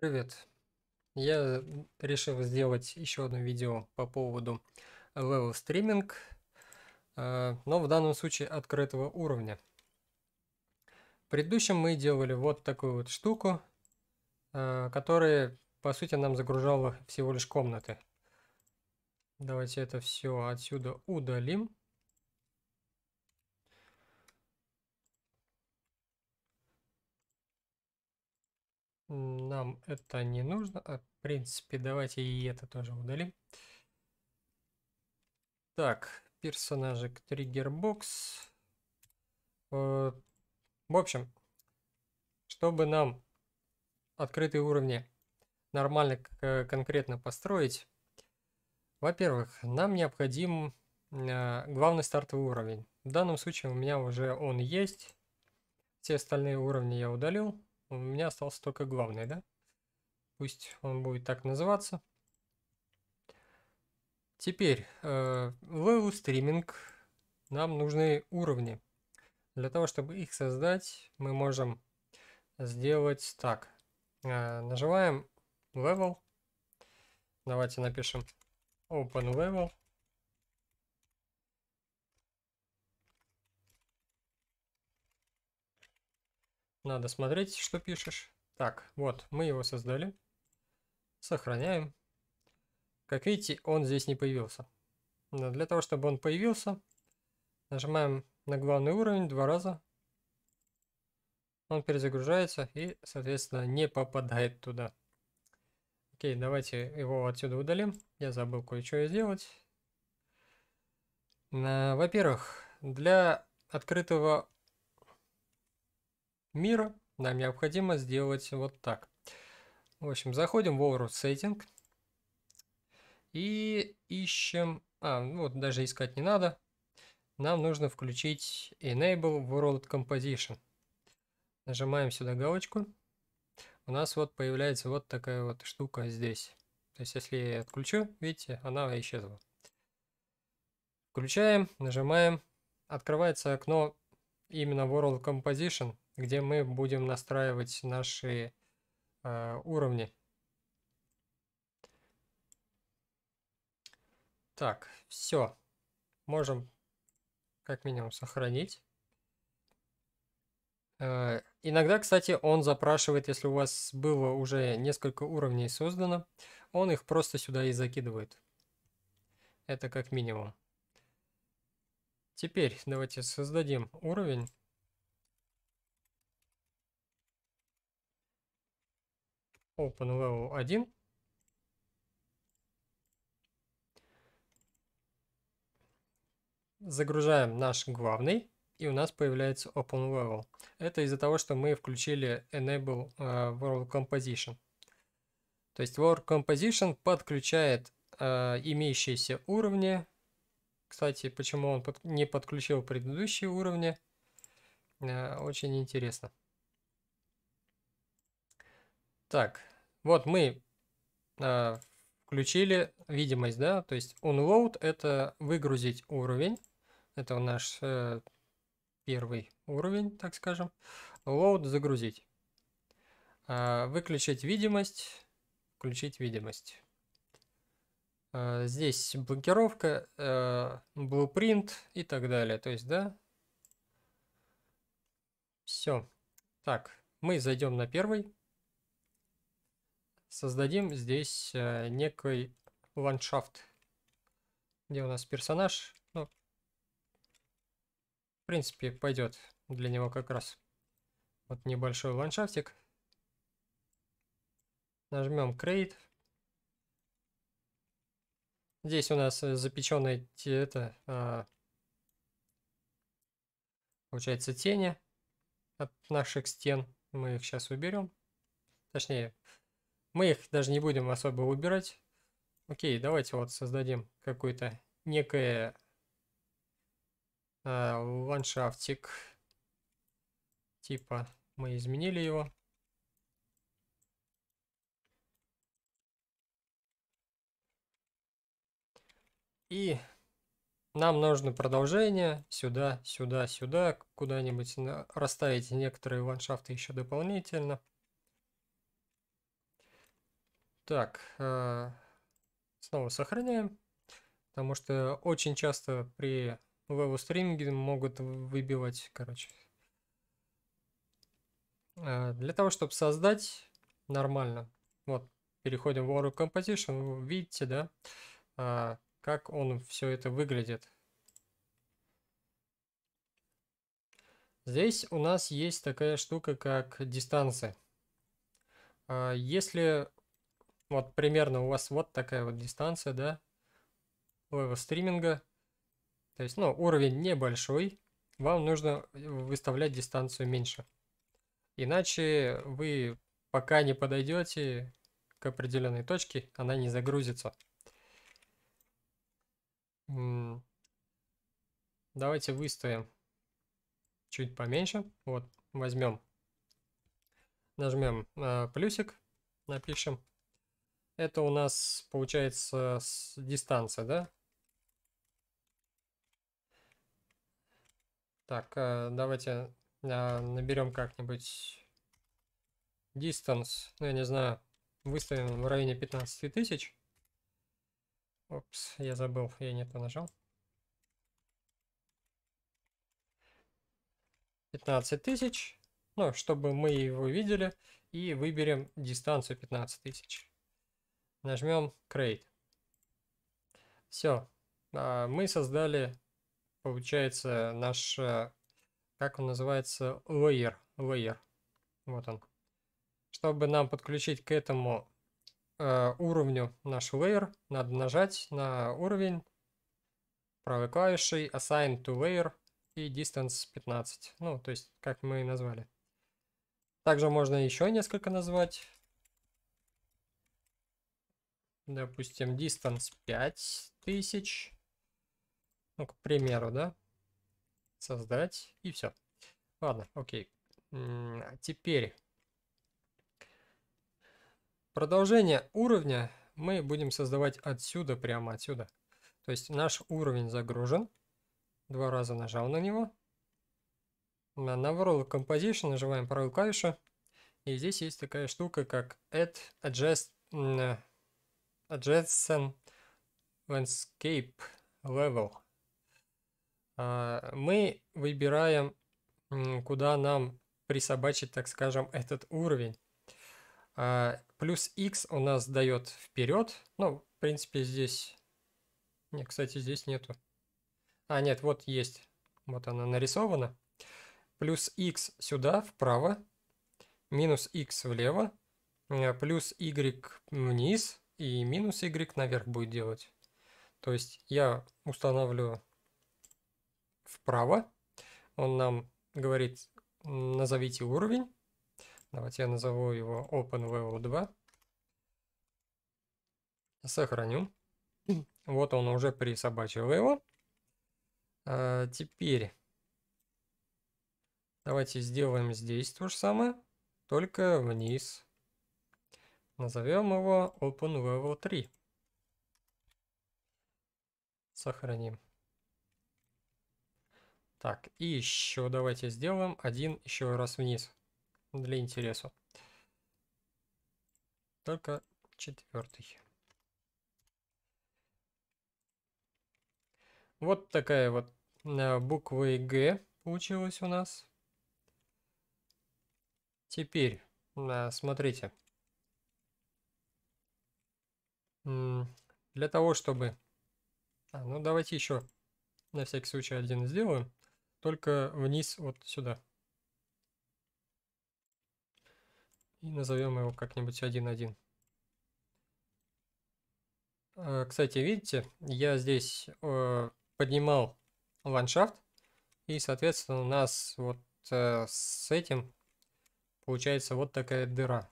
Привет! Я решил сделать еще одно видео по поводу level стриминг, э, но в данном случае открытого уровня. В предыдущем мы делали вот такую вот штуку, э, которая по сути нам загружала всего лишь комнаты. Давайте это все отсюда удалим. Нам это не нужно. А, в принципе, давайте и это тоже удалим. Так, персонажик триггербокс. Э, в общем, чтобы нам открытые уровни нормально конкретно построить, во-первых, нам необходим а, главный стартовый уровень. В данном случае у меня уже он есть. Все остальные уровни я удалил у меня остался только главный, да? Пусть он будет так называться. Теперь, э, в стриминг нам нужны уровни. Для того, чтобы их создать, мы можем сделать так. Э, нажимаем Level. Давайте напишем Open Level. Надо смотреть, что пишешь. Так, вот, мы его создали. Сохраняем. Как видите, он здесь не появился. Но для того, чтобы он появился, нажимаем на главный уровень два раза. Он перезагружается и, соответственно, не попадает туда. Окей, давайте его отсюда удалим. Я забыл кое-что сделать. Э, во-первых, для открытого мира, нам необходимо сделать вот так. В общем, заходим в Overall Setting и ищем... А, вот даже искать не надо. Нам нужно включить Enable World Composition. Нажимаем сюда галочку. У нас вот появляется вот такая вот штука здесь. То есть, если я отключу, видите, она исчезла. Включаем, нажимаем. Открывается окно именно World Composition где мы будем настраивать наши э, уровни. Так, все. Можем как минимум сохранить. Э, иногда, кстати, он запрашивает, если у вас было уже несколько уровней создано, он их просто сюда и закидывает. Это как минимум. Теперь давайте создадим уровень. OpenLevel 1. Загружаем наш главный, и у нас появляется OpenLevel. Это из-за того, что мы включили Enable э, World Composition. То есть World Composition подключает э, имеющиеся уровни. Кстати, почему он не подключил предыдущие уровни, э, очень интересно. Так, вот мы э, включили видимость, да, то есть unload это выгрузить уровень, это наш э, первый уровень, так скажем, load загрузить, э, выключить видимость, включить видимость. Э, здесь блокировка, э, blueprint и так далее, то есть, да, все. Так, мы зайдем на первый создадим здесь э, некий ландшафт, где у нас персонаж. Ну, в принципе, пойдет для него как раз. Вот небольшой ландшафтик. Нажмем Create. Здесь у нас э, запеченные это, а, получается тени от наших стен. Мы их сейчас уберем. Точнее, мы их даже не будем особо убирать. Окей, давайте вот создадим какой-то некое э, ландшафтик. Типа мы изменили его. И нам нужно продолжение сюда, сюда, сюда, куда-нибудь расставить некоторые ландшафты еще дополнительно. Так, э, снова сохраняем, потому что очень часто при веб-стриминге могут выбивать, короче. Э, для того, чтобы создать нормально, вот, переходим в Oral Composition, видите, да, э, как он все это выглядит. Здесь у нас есть такая штука, как дистанция. Если вот примерно у вас вот такая вот дистанция, да, левел стриминга. То есть, ну, уровень небольшой, вам нужно э, выставлять дистанцию меньше. Иначе вы пока не подойдете к определенной точке, она не загрузится. Давайте выставим чуть поменьше. Вот, возьмем, нажмем э, плюсик, напишем это у нас получается дистанция, да? Так, э, давайте а, наберем как-нибудь distance, ну я не знаю, выставим в районе 15 тысяч. Опс, я забыл, я не то нажал. 15 тысяч, ну, чтобы мы его видели, и выберем дистанцию 15 тысяч. Нажмем Create. Все. А, мы создали, получается, наш, э, как он называется, layer. layer. Вот он. Чтобы нам подключить к этому э, уровню наш layer, надо нажать на уровень правой клавишей Assign to Layer и Distance 15. Ну, то есть, как мы назвали. Также можно еще несколько назвать. Допустим, дистанс 5000. Ну, к примеру, да? Создать. И все. Ладно, окей. А теперь. Продолжение уровня мы будем создавать отсюда, прямо отсюда. То есть наш уровень загружен. Два раза нажал на него. На Overall Composition нажимаем правую клавишу. И здесь есть такая штука, как Add Adjust JSON Landscape Level. А, мы выбираем, куда нам присобачить, так скажем, этот уровень. А, плюс X у нас дает вперед. Ну, в принципе, здесь... не кстати, здесь нету. А, нет, вот есть. Вот она нарисована. Плюс X сюда, вправо. Минус X влево. Э, плюс Y вниз и минус y наверх будет делать. То есть я устанавливаю вправо. Он нам говорит, назовите уровень. Давайте я назову его Open Level 2. Сохраню. Вот он уже присобачил его. А теперь давайте сделаем здесь то же самое, только вниз. Назовем его Open Level 3. Сохраним. Так, и еще давайте сделаем один еще раз вниз. Для интереса. Только четвертый. Вот такая вот э, буква Г получилась у нас. Теперь, э, смотрите. Для того, чтобы... А, ну, давайте еще на всякий случай один сделаем. Только вниз вот сюда. И назовем его как-нибудь 1.1. А, кстати, видите, я здесь э, поднимал ландшафт, и, соответственно, у нас вот э, с этим получается вот такая дыра.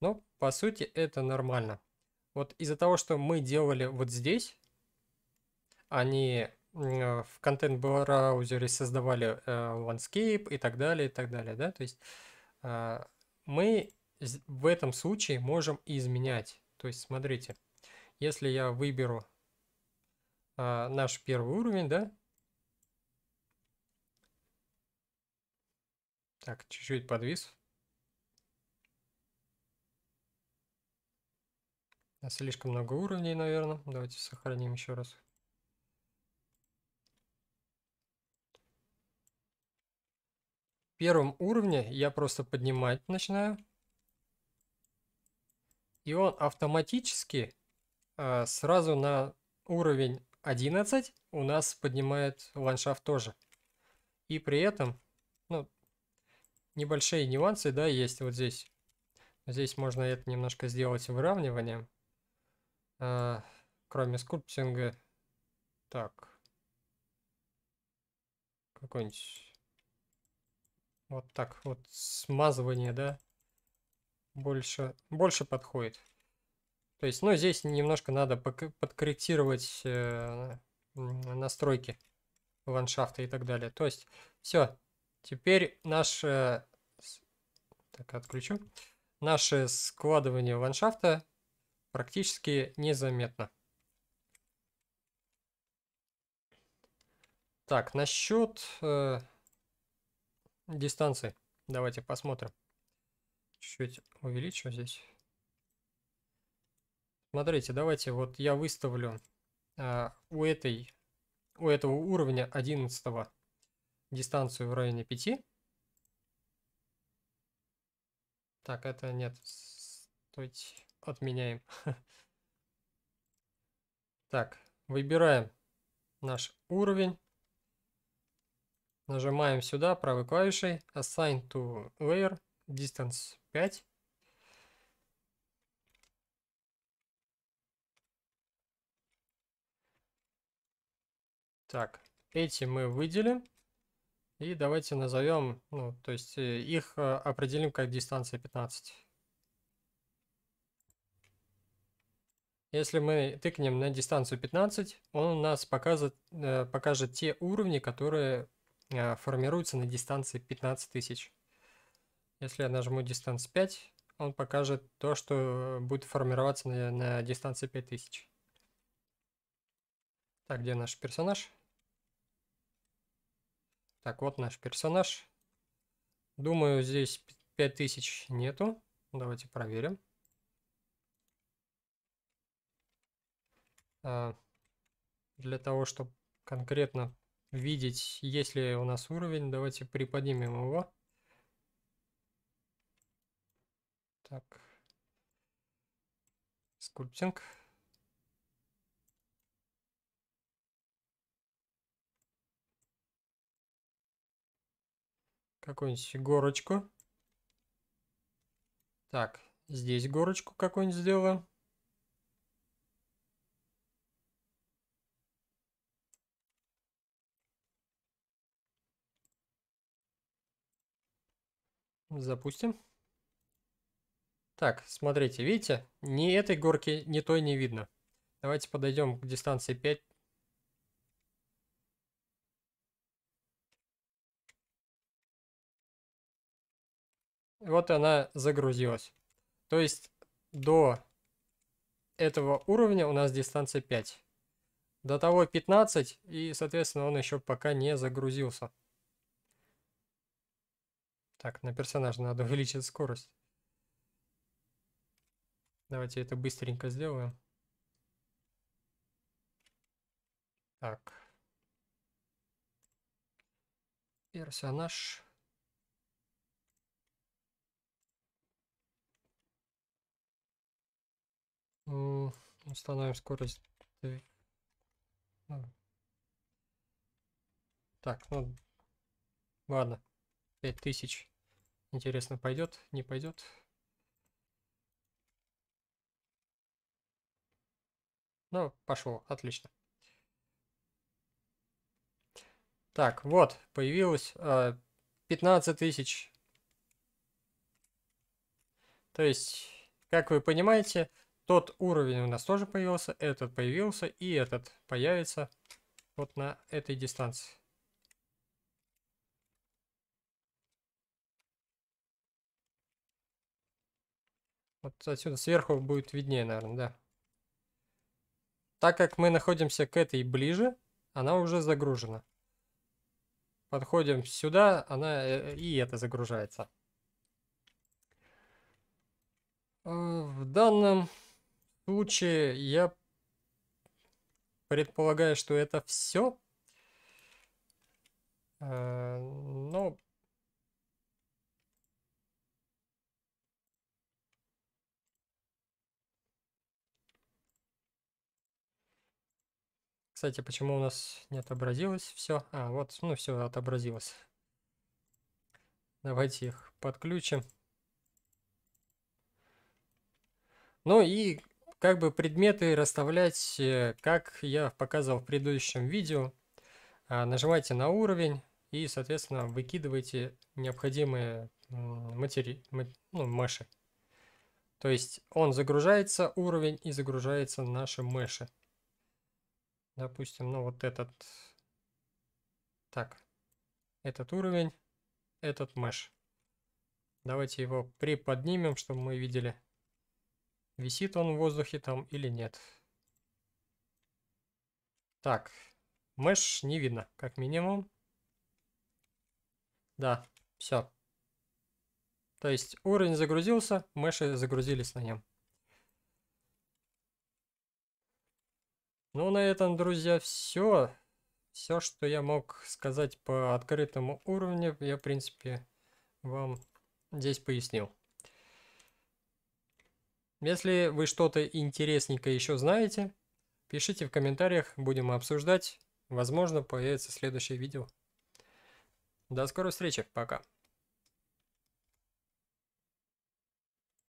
Но, ну, по сути, это нормально. Вот из-за того, что мы делали вот здесь, они э, в контент-браузере создавали э, landscape и так далее, и так далее, да, то есть э, мы в этом случае можем изменять. То есть, смотрите, если я выберу наш первый уровень, да, так, чуть-чуть подвис, Слишком много уровней, наверное. Давайте сохраним еще раз. В первом уровне я просто поднимать начинаю. И он автоматически э, сразу на уровень 11 у нас поднимает ландшафт тоже. И при этом, ну, небольшие нюансы, да, есть вот здесь. Здесь можно это немножко сделать выравниванием. А, кроме скульптинга. Так. Какой-нибудь... Вот так, вот смазывание, да? Больше, больше подходит. То есть, ну, здесь немножко надо подкорректировать э, настройки ландшафта и так далее. То есть, все. Теперь наше... Так, отключу. Наше складывание ландшафта практически незаметно. Так, насчет э, дистанции. Давайте посмотрим. Чуть-чуть увеличу здесь. Смотрите, давайте вот я выставлю э, у, этой, у этого уровня 11 дистанцию в районе 5. Так, это нет. Стойте отменяем. Так, выбираем наш уровень. Нажимаем сюда правой клавишей Assign to Layer Distance 5. Так, эти мы выделим. И давайте назовем, ну, то есть э, их э, определим как дистанция 15. Если мы тыкнем на дистанцию 15, он у нас покажет, э, покажет те уровни, которые э, формируются на дистанции 15 тысяч. Если я нажму дистанцию 5, он покажет то, что будет формироваться на, на дистанции 5000. Так, где наш персонаж? Так, вот наш персонаж. Думаю, здесь 5000 нету. Давайте проверим. А, для того, чтобы конкретно видеть, есть ли у нас уровень, давайте приподнимем его. Так. Скульптинг. Какую-нибудь горочку. Так, здесь горочку какую-нибудь сделаем. Запустим. Так, смотрите, видите, ни этой горки, ни той не видно. Давайте подойдем к дистанции 5. Вот она загрузилась. То есть до этого уровня у нас дистанция 5. До того 15, и, соответственно, он еще пока не загрузился. Так, на персонажа надо увеличить скорость. Давайте это быстренько сделаем. Так. Персонаж. Установим скорость. Ну. Так, ну ладно. 5000. Интересно, пойдет, не пойдет? Ну, пошло, отлично. Так, вот, появилось э, 15 тысяч. То есть, как вы понимаете, тот уровень у нас тоже появился, этот появился и этот появится вот на этой дистанции. Вот отсюда сверху будет виднее, наверное, да. Так как мы находимся к этой ближе, она уже загружена. Подходим сюда, она э, и это загружается. А, в данном случае я предполагаю, что это все. Э, Но ну, Кстати, почему у нас не отобразилось все? А, вот, ну все отобразилось. Давайте их подключим. Ну и как бы предметы расставлять, э, как я показывал в предыдущем видео. А, нажимайте на уровень и, соответственно, выкидывайте необходимые матери... ну, мыши. То есть он загружается, уровень, и загружается наши мыши допустим, ну вот этот, так, этот уровень, этот mesh. Давайте его приподнимем, чтобы мы видели, висит он в воздухе там или нет. Так, mesh не видно, как минимум. Да, все. То есть уровень загрузился, мыши загрузились на нем. Ну, на этом, друзья, все. Все, что я мог сказать по открытому уровню, я, в принципе, вам здесь пояснил. Если вы что-то интересненькое еще знаете, пишите в комментариях, будем обсуждать. Возможно, появится следующее видео. До скорой встречи, пока.